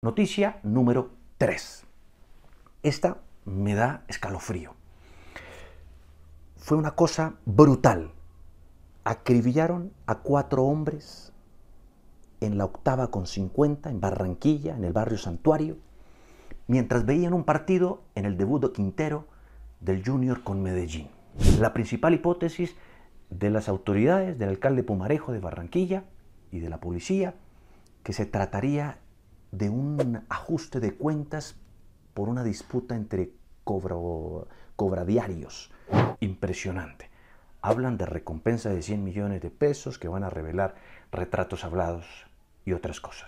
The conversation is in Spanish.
Noticia número 3. Esta me da escalofrío. Fue una cosa brutal. Acribillaron a cuatro hombres en la octava con 50, en Barranquilla, en el barrio Santuario, mientras veían un partido en el debut de Quintero del Junior con Medellín. La principal hipótesis de las autoridades, del alcalde Pumarejo de Barranquilla y de la policía, que se trataría de un ajuste de cuentas por una disputa entre cobro, cobradiarios. Impresionante. Hablan de recompensa de 100 millones de pesos que van a revelar retratos hablados y otras cosas.